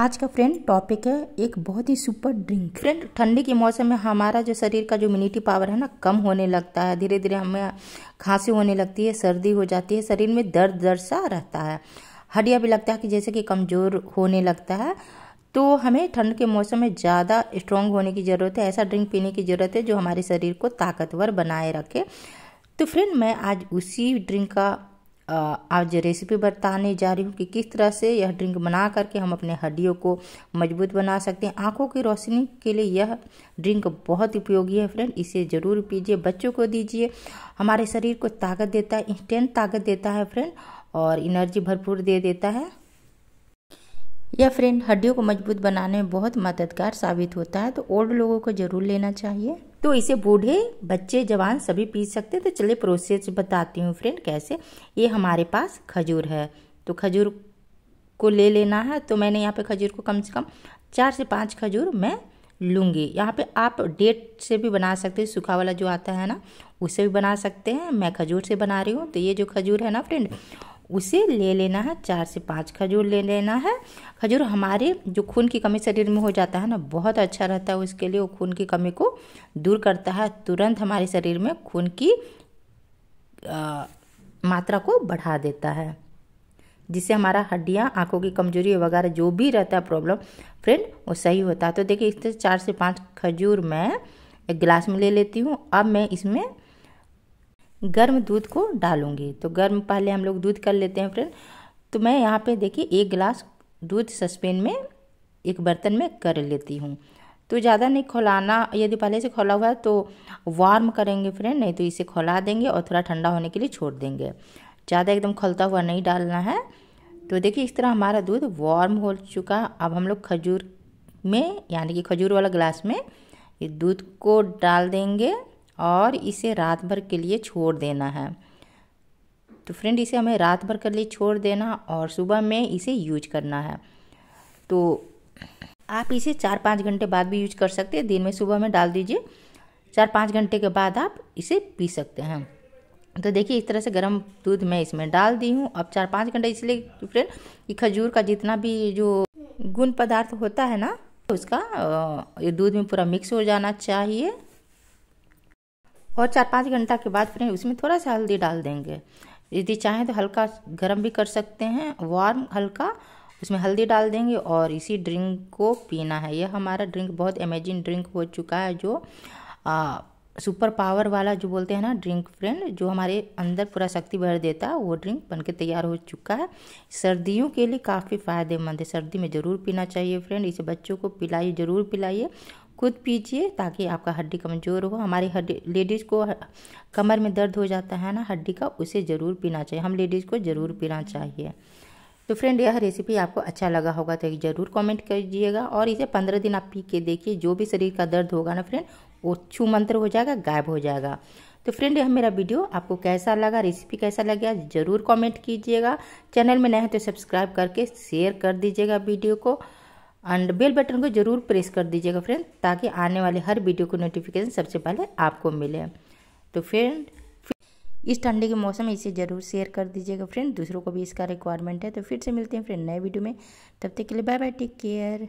आज का friend topic है एक बहुत ही सुपर ड्रिंक फ्रेंड ठंडी के मौसम में हमारा जो शरीर का जो इम्यूनिटी पावर है ना कम होने लगता है धीरे धीरे हमें खांसी होने लगती है सर्दी हो जाती है शरीर में दर्द दर्द सा रहता है हड्डियाँ भी लगता है कि जैसे कि कमज़ोर होने लगता है तो हमें ठंड के मौसम में ज़्यादा स्ट्रॉन्ग होने की ज़रूरत है ऐसा ड्रिंक पीने की ज़रूरत है जो हमारे शरीर को ताकतवर बनाए रखे तो फ्रेंड मैं आज उसी ड्रिंक का आज रेसिपी बताने जा रही हूँ कि किस तरह से यह ड्रिंक बना करके हम अपने हड्डियों को मजबूत बना सकते हैं आँखों की रोशनी के लिए यह ड्रिंक बहुत उपयोगी है फ्रेंड इसे ज़रूर पीजिए बच्चों को दीजिए हमारे शरीर को ताकत देता है इंस्टेंट ताकत देता है फ्रेंड और इनर्जी भरपूर दे देता है यह फ्रेंड हड्डियों को मजबूत बनाने में बहुत मददगार साबित होता है तो ओल्ड लोगों को ज़रूर लेना चाहिए तो इसे बूढ़े बच्चे जवान सभी पी सकते हैं तो चलिए प्रोसेस बताती हूँ फ्रेंड कैसे ये हमारे पास खजूर है तो खजूर को ले लेना है तो मैंने यहाँ पे खजूर को कम से कम चार से पाँच खजूर मैं लूँगी यहाँ पे आप डेट से भी बना सकते हैं सूखा वाला जो आता है ना उसे भी बना सकते हैं मैं खजूर से बना रही हूँ तो ये जो खजूर है ना फ्रेंड उसे ले लेना है चार से पाँच खजूर ले लेना है खजूर हमारे जो खून की कमी शरीर में हो जाता है ना बहुत अच्छा रहता है उसके लिए वो खून की कमी को दूर करता है तुरंत हमारे शरीर में खून की आ, मात्रा को बढ़ा देता है जिससे हमारा हड्डियाँ आंखों की कमजोरी वगैरह जो भी रहता है प्रॉब्लम फ्रेंड वो सही होता है तो देखिए इस तरह चार से पाँच खजूर मैं एक गिलास में ले लेती हूँ अब मैं इसमें गर्म दूध को डालूंगी तो गर्म पहले हम लोग दूध कर लेते हैं फ्रेंड तो मैं यहाँ पे देखिए एक गिलास दूध सस्पेन में एक बर्तन में कर लेती हूँ तो ज़्यादा नहीं खोलाना यदि पहले से खोला हुआ है तो वार्म करेंगे फ्रेंड नहीं तो इसे खोला देंगे और थोड़ा ठंडा होने के लिए छोड़ देंगे ज़्यादा एकदम खोलता हुआ नहीं डालना है तो देखिए इस तरह हमारा दूध वार्म हो चुका अब हम लोग खजूर में यानी कि खजूर वाला गिलास में ये दूध को डाल देंगे और इसे रात भर के लिए छोड़ देना है तो फ्रेंड इसे हमें रात भर के लिए छोड़ देना और सुबह में इसे यूज करना है तो आप इसे चार पाँच घंटे बाद भी यूज कर सकते हैं दिन में सुबह में डाल दीजिए चार पाँच घंटे के बाद आप इसे पी सकते हैं तो देखिए इस तरह से गर्म दूध मैं इसमें डाल दी हूँ अब चार पाँच घंटे इसलिए फ्रेंड कि खजूर का जितना भी जो गुण पदार्थ होता है ना उसका दूध में पूरा मिक्स हो जाना चाहिए और चार पाँच घंटा के बाद फिर उसमें थोड़ा सा हल्दी डाल देंगे यदि चाहें तो हल्का गर्म भी कर सकते हैं वार्म हल्का उसमें हल्दी डाल देंगे और इसी ड्रिंक को पीना है यह हमारा ड्रिंक बहुत अमेजिंग ड्रिंक हो चुका है जो आ, सुपर पावर वाला जो बोलते हैं ना ड्रिंक फ्रेंड जो हमारे अंदर पूरा शक्ति भर देता है वो ड्रिंक बन के तैयार हो चुका है सर्दियों के लिए काफ़ी फ़ायदेमंद है सर्दी में ज़रूर पीना चाहिए फ्रेंड इसे बच्चों को पिलाइए ज़रूर पिलाइए खुद पीजिए ताकि आपका हड्डी कमज़ोर हो हमारी हड्डी लेडीज़ को कमर में दर्द हो जाता है ना हड्डी का उसे ज़रूर पीना चाहिए हम लेडीज़ को ज़रूर पीना चाहिए तो फ्रेंड यह रेसिपी आपको अच्छा लगा होगा तो ज़रूर कमेंट करिएगा और इसे पंद्रह दिन आप पी के देखिए जो भी शरीर का दर्द होगा ना फ्रेंड वो छू मंत्र हो जाएगा गायब हो जाएगा तो फ्रेंड यह मेरा वीडियो आपको कैसा लगा रेसिपी कैसा लगा ज़रूर कमेंट कीजिएगा चैनल में नए हैं तो सब्सक्राइब करके शेयर कर दीजिएगा वीडियो को एंड बेल बटन को ज़रूर प्रेस कर दीजिएगा फ्रेंड ताकि आने वाले हर वीडियो को नोटिफिकेशन सबसे पहले आपको मिले तो फ्रेंड इस ठंडे के मौसम में इसे ज़रूर शेयर कर दीजिएगा फ्रेंड दूसरों को भी इसका रिक्वायरमेंट है तो फिर से मिलते हैं फ्रेंड नए वीडियो में तब तक के लिए बाय बाय टेक केयर